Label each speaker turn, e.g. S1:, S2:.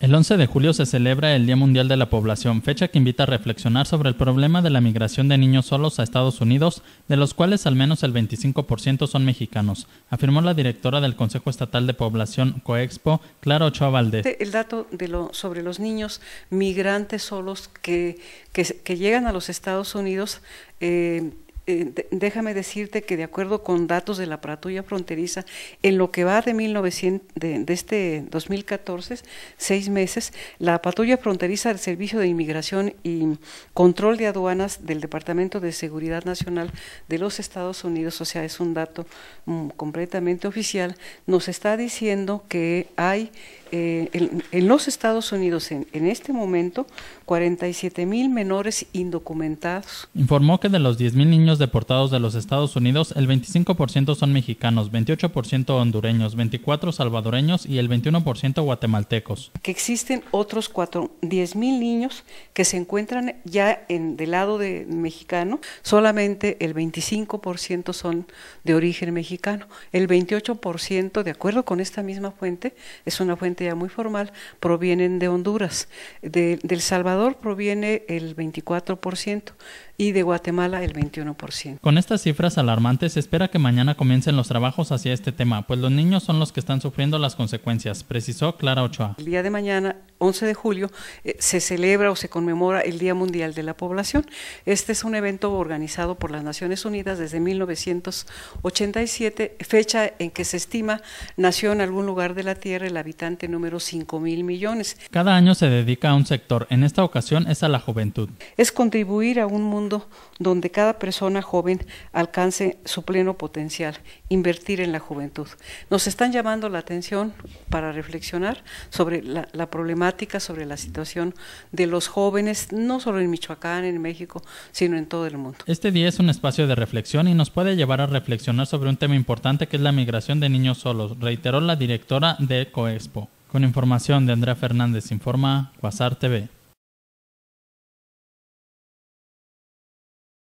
S1: El 11 de julio se celebra el Día Mundial de la Población, fecha que invita a reflexionar sobre el problema de la migración de niños solos a Estados Unidos, de los cuales al menos el 25% son mexicanos, afirmó la directora del Consejo Estatal de Población Coexpo, Clara Ochoa Valdés. Este,
S2: el dato de lo, sobre los niños migrantes solos que, llegan a los Estados Unidos eh, eh, déjame decirte que de acuerdo con datos de la patrulla fronteriza, en lo que va de, 1900, de, de, este 2014, seis meses, la patrulla fronteriza del Servicio de Inmigración y Control de Aduanas del Departamento de Seguridad Nacional de los Estados Unidos, o sea, es un dato mm, completamente oficial, nos está diciendo que hay eh, en, los Estados Unidos en, en este momento 47 mil menores indocumentados.
S1: Informó que de los 10 mil niños deportados de los Estados Unidos, el 25% son mexicanos, 28% hondureños, 24 salvadoreños y el 21% guatemaltecos. Que
S2: existen otros 4, 10 mil niños que se encuentran ya en del lado de mexicano, solamente el 25% son de origen mexicano, el 28% de acuerdo con esta misma fuente es una fuente ya muy formal, provienen de Honduras. Del de El Salvador proviene el 24% y de Guatemala el 21%.
S1: Con estas cifras alarmantes, se espera que mañana comiencen los trabajos hacia este tema, pues los niños son los que están sufriendo las consecuencias, precisó Clara Ochoa.
S2: El día de mañana 11 de julio eh, se celebra o se conmemora el Día Mundial de la Población. Este es un evento organizado por las Naciones Unidas desde 1987, fecha en que se estima nació en algún lugar de la Tierra el habitante número 5 mil millones.
S1: Cada año se dedica a un sector, en esta ocasión es a la juventud.
S2: Es contribuir a un mundo donde cada persona joven alcance su pleno potencial, invertir en la juventud. Nos están llamando la atención para reflexionar sobre la problemática sobre la situación de los jóvenes, no solo en Michoacán, en México, sino
S1: en todo el mundo. Este día es un espacio de reflexión y nos puede llevar a reflexionar sobre un tema importante que es la migración de niños solos, reiteró la directora de Coexpo. Con información de Andrea Fernández, informa Quasar TV.